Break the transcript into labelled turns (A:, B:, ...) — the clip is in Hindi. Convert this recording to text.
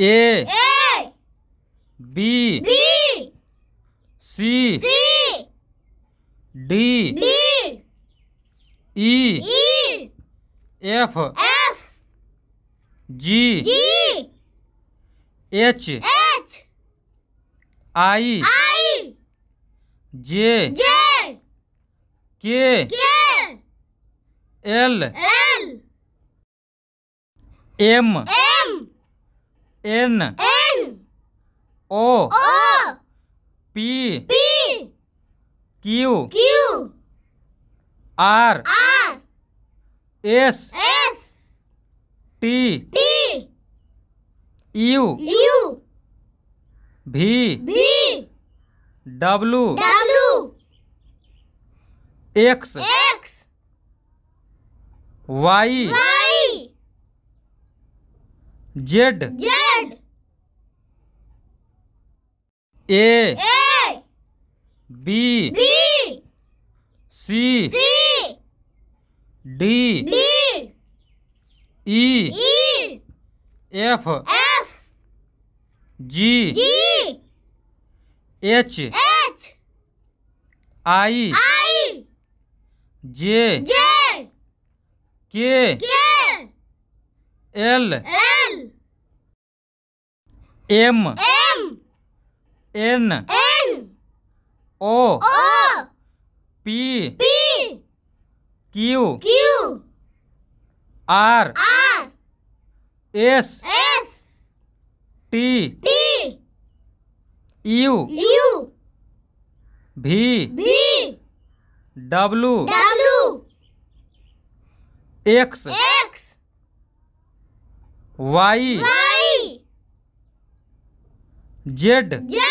A: A B C D E F G H I J K L M N N O
B: O
A: P P Q Q R R S S T T U U V V W
B: W
A: X X Y Y Z Z A B C D E F G H I J K L M N N O
B: O
A: P P Q Q R R S S T T U U V V W W X X Y Y Z Z